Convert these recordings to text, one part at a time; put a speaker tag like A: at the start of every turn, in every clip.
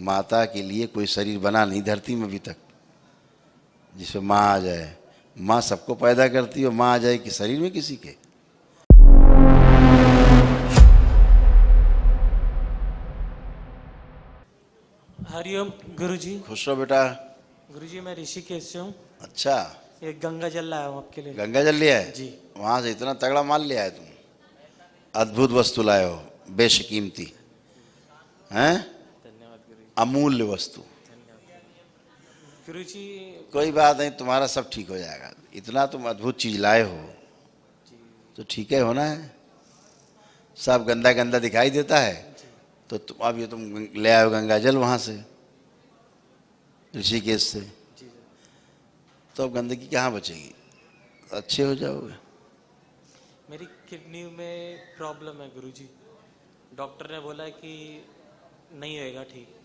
A: माता के लिए कोई शरीर बना नहीं धरती में अभी तक जिसमें माँ आ जाए माँ सबको पैदा करती हो माँ आ जाए कि शरीर में किसी के
B: हरिओम गुरुजी खुश रहो बेटा गुरुजी मैं ऋषिकेश से हूँ अच्छा एक गंगा जल लाया हूँ आपके लिए गंगा जल लिया है जी वहाँ
A: से इतना तगड़ा माल लिया है तुम अद्भुत वस्तु लाए हो बेशकीमती हैं अमूल्य वस्तु कोई बात नहीं तुम्हारा सब ठीक हो जाएगा इतना तुम अद्भुत चीज लाए हो तो ठीक है होना है सब गंदा गंदा दिखाई देता है तो तुम अब ये तुम ले आओ गंगा जल वहाँ से ऋषिकेश से तो अब गंदगी कहाँ बचेगी अच्छे हो जाओगे
B: मेरी किडनी में प्रॉब्लम है गुरुजी डॉक्टर ने बोला कि नहीं होएगा ठीक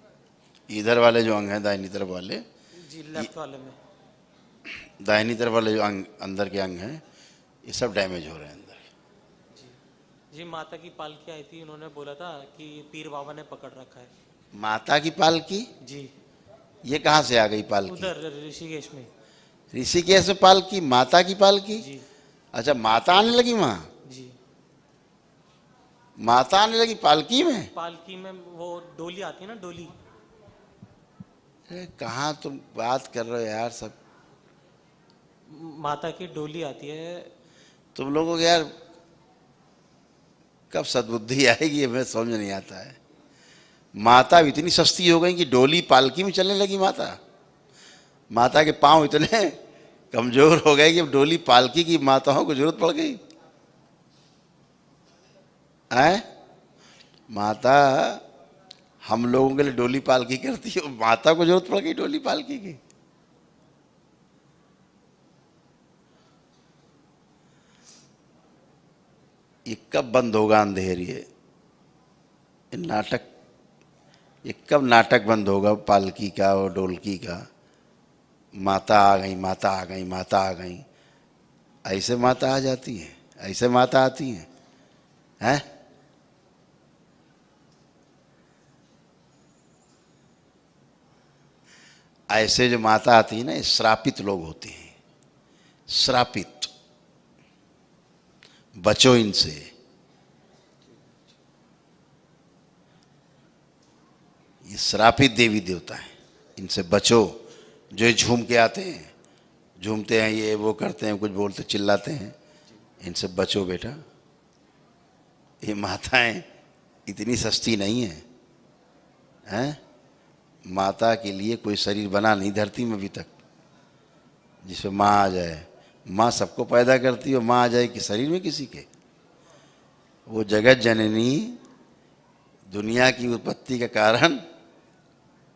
A: इधर वाले जो अंग हैं दाहिनी तरफ वाले
B: जी लेफ्ट वाले में
A: दाहिनी तरफ वाले जो अंग अंदर के अंग हैं ये सब डैमेज
B: हो रहे हैं अंदर जी जी माता की पालकी आई थी उन्होंने बोला था कि पीर बाबा ने पकड़ रखा है
A: माता की पालकी जी ये कहाँ से आ गई पालकी
B: उधर ऋषिकेश में
A: ऋषिकेश में पालकी माता की पालकी अच्छा माता आने लगी वहाँ माता आने लगी पालकी में
B: पालकी में वो डोली आती है ना डोली
A: कहा कहाँ तुम बात कर रहे हो यार सब
B: माता की डोली आती है
A: तुम लोगों को यार कब सदबुद्धि आएगी ये मैं समझ नहीं आता है माता भी इतनी सस्ती हो गई कि डोली पालकी में चलने लगी माता माता के पांव इतने कमजोर हो गए कि अब डोली पालकी की माताओं को जरूरत पड़ गई है माता हम लोगों के लिए डोली पालकी करती है माता को जरूरत पड़ गई डोली पालकी की ये कब बंद होगा अंधेर ये नाटक ये कब नाटक बंद होगा पालकी का और डोलकी का माता आ गई माता आ गई माता आ गई ऐसे माता आ जाती है ऐसे माता आती हैं हैं ऐसे जो माता आती है ना श्रापित लोग होते हैं श्रापित बचो इनसे ये श्रापित देवी देवता है इनसे बचो जो झूम के आते हैं झूमते हैं ये वो करते हैं कुछ बोलते चिल्लाते हैं इनसे बचो बेटा ये माताएं इतनी सस्ती नहीं है है? माता के लिए कोई शरीर बना नहीं धरती में अभी तक जिसमें माँ आ जाए माँ सबको पैदा करती है माँ आ जाए कि शरीर में किसी के वो जगत जननी दुनिया की उत्पत्ति का कारण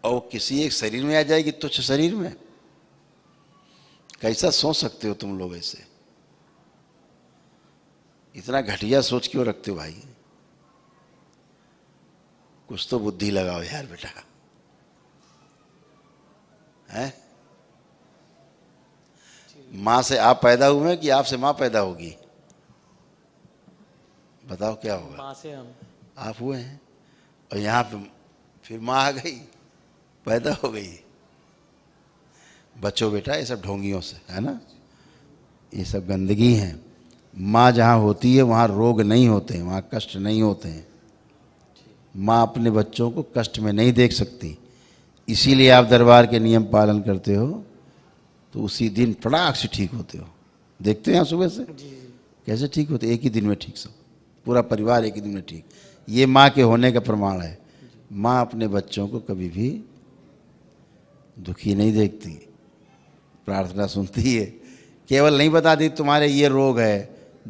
A: और किसी एक शरीर में आ जाएगी तुच्छ शरीर में कैसा सोच सकते हो तुम लोग ऐसे इतना घटिया सोच क्यों रखते हो भाई कुछ तो बुद्धि लगाओ यार बेटा हैं माँ से आप पैदा हुए हैं कि आपसे माँ पैदा होगी बताओ क्या होगा माँ से हम आप हुए हैं और यहाँ पे फिर माँ आ गई पैदा हो गई बच्चों बेटा ये सब ढोंगियों से है ना ये सब गंदगी है माँ जहाँ होती है वहाँ रोग नहीं होते हैं वहाँ कष्ट नहीं होते हैं माँ अपने बच्चों को कष्ट में नहीं देख सकती इसीलिए आप दरबार के नियम पालन करते हो तो उसी दिन फटाक से ठीक होते हो देखते हैं सुबह से कैसे ठीक होते एक ही दिन में ठीक सब पूरा परिवार एक ही दिन में ठीक ये माँ के होने का प्रमाण है माँ अपने बच्चों को कभी भी दुखी नहीं देखती प्रार्थना सुनती है केवल नहीं बताती तुम्हारे ये रोग है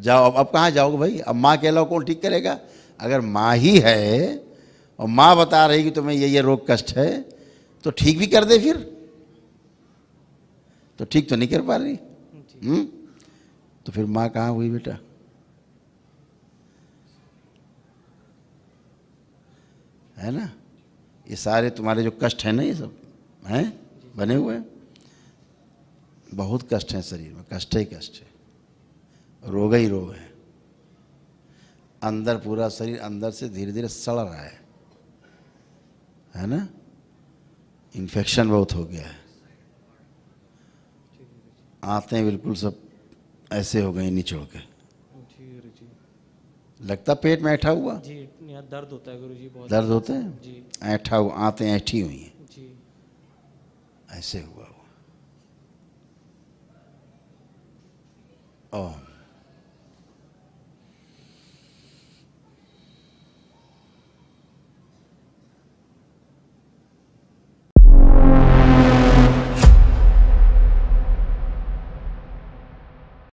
A: जाओ अब अब कहाँ जाओगे भाई अब माँ के अलावा कौन ठीक करेगा अगर माँ ही है और माँ बता रही कि तुम्हें ये ये रोग कष्ट है तो ठीक भी कर दे फिर तो ठीक तो नहीं कर पा रही हम्म तो फिर माँ कहाँ हुई बेटा है ना ये सारे तुम्हारे जो कष्ट है ना ये सब हैं बने हुए हैं बहुत कष्ट है शरीर में कष्ट ही कष्ट है रोग ही रोग है अंदर पूरा शरीर अंदर से धीरे धीरे सड़ रहा है है ना इन्फेक्शन बहुत हो गया है आते हैं बिल्कुल सब ऐसे हो गए निचोड़ के लगता पेट में ऐठा हुआ
B: जी दर्द होता है गुरुजी बहुत दर्द होता है ऐठा हुआ आते ऐठी हुई हैं
A: ऐसे हुआ हुआ ओम